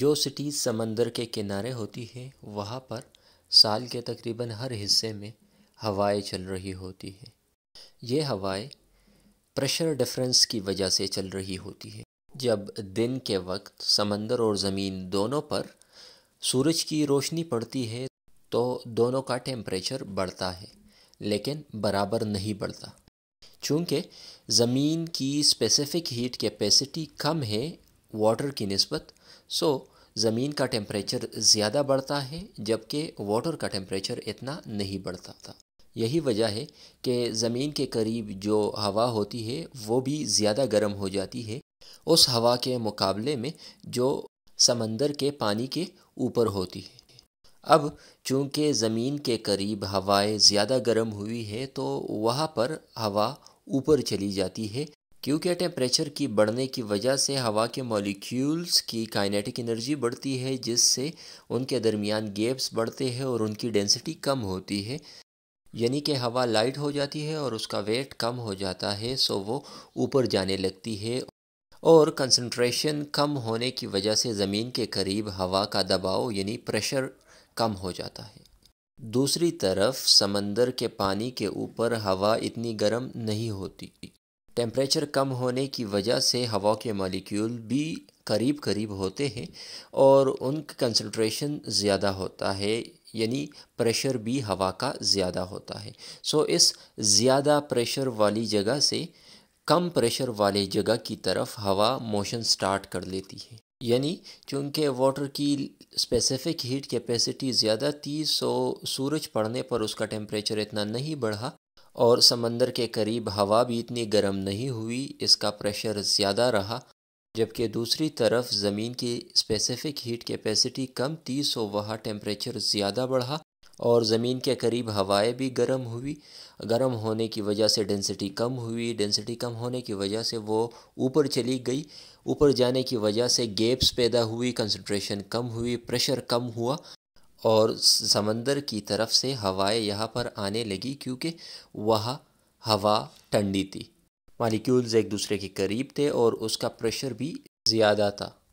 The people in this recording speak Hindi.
जो सिटी समंदर के किनारे होती है वहाँ पर साल के तकरीबन हर हिस्से में हवाएं चल रही होती है ये हवाएं प्रेशर डिफरेंस की वजह से चल रही होती है जब दिन के वक्त समंदर और ज़मीन दोनों पर सूरज की रोशनी पड़ती है तो दोनों का टेम्परेचर बढ़ता है लेकिन बराबर नहीं बढ़ता चूँकि ज़मीन की स्पेसिफिक हीट कैपेसिटी कम है वाटर की नस्बत सो ज़मीन का टेम्परेचर ज़्यादा बढ़ता है जबकि वाटर का टेम्परेचर इतना नहीं बढ़ता था यही वजह है कि ज़मीन के करीब जो हवा होती है वो भी ज़्यादा गर्म हो जाती है उस हवा के मुकाबले में जो समंदर के पानी के ऊपर होती है अब चूंकि ज़मीन के करीब हवाएं ज़्यादा गर्म हुई है तो वहाँ पर हवा ऊपर चली जाती है क्योंकि टेम्परेचर की बढ़ने की वजह से हवा के मॉलिक्यूल्स की काइनेटिक एनर्जी बढ़ती है जिससे उनके दरमियान गैप्स बढ़ते हैं और उनकी डेंसिटी कम होती है यानी कि हवा लाइट हो जाती है और उसका वेट कम हो जाता है सो वो ऊपर जाने लगती है और कंसंट्रेशन कम होने की वजह से ज़मीन के करीब हवा का दबाव यानी प्रेशर कम हो जाता है दूसरी तरफ समंदर के पानी के ऊपर हवा इतनी गर्म नहीं होती टेम्परेचर कम होने की वजह से हवा के मालिक्यूल भी करीब करीब होते हैं और उनका कंसनट्रेशन ज़्यादा होता है यानी प्रेशर भी हवा का ज़्यादा होता है सो इस ज़्यादा प्रेशर वाली जगह से कम प्रेशर वाली जगह की तरफ हवा मोशन स्टार्ट कर लेती है यानी चूँकि वाटर की स्पेसिफिक हीट कैपेसिटी ज़्यादा थी सो सूरज पड़ने पर उसका टेम्परेचर इतना नहीं बढ़ा और समंदर के करीब हवा भी इतनी गर्म नहीं हुई इसका प्रेशर ज़्यादा रहा जबकि दूसरी तरफ ज़मीन की स्पेसिफिक हीट कैपेसिटी कम थी सो वहाँ टेम्परेचर ज़्यादा बढ़ा और ज़मीन के करीब हवाएं भी गर्म हुई गर्म होने की वजह से डेंसिटी कम हुई डेंसिटी कम होने की वजह से वो ऊपर चली गई ऊपर जाने की वजह से गेप्स पैदा हुई कंसनट्रेशन कम हुई प्रेशर कम हुआ और समंदर की तरफ से हवाएं यहाँ पर आने लगी क्योंकि वह हवा ठंडी थी मालिक्यूल्स एक दूसरे के करीब थे और उसका प्रेशर भी ज़्यादा था